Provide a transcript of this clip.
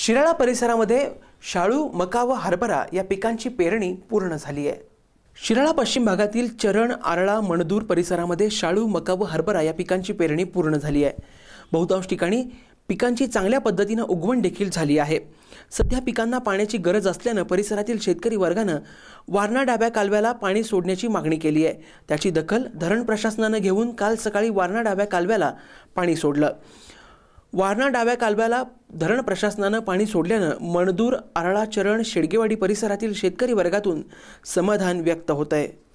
शिराळा परिसरामध्ये शाळू मका व हरभरा या पिकांची पेरणी पूर्ण झाली आहे शिराळा पश्चिम भागातील चरण आरळा मणदूर परिसरामध्ये शाळू मका व हरभरा या पिकांची पेरणी पूर्ण झाली आहे बहुतांश ठिकाणी पिकांची चांगल्या पद्धतीनं उगवण देखील झाली आहे सध्या पिकांना पाण्याची गरज असल्यानं परिसरातील शेतकरी वर्गानं वारणा डाब्या कालव्याला पाणी सोडण्याची मागणी केली आहे त्याची दखल धरण प्रशासनानं घेऊन काल सकाळी वारणा डाब्या कालव्याला पाणी सोडलं वारणा डाव्या कालव्याला धरण प्रशासनानं पाणी सोडल्यानं मणदूर चरण शेडगेवाडी परिसरातील शेतकरी वर्गातून समाधान व्यक्त होत आहे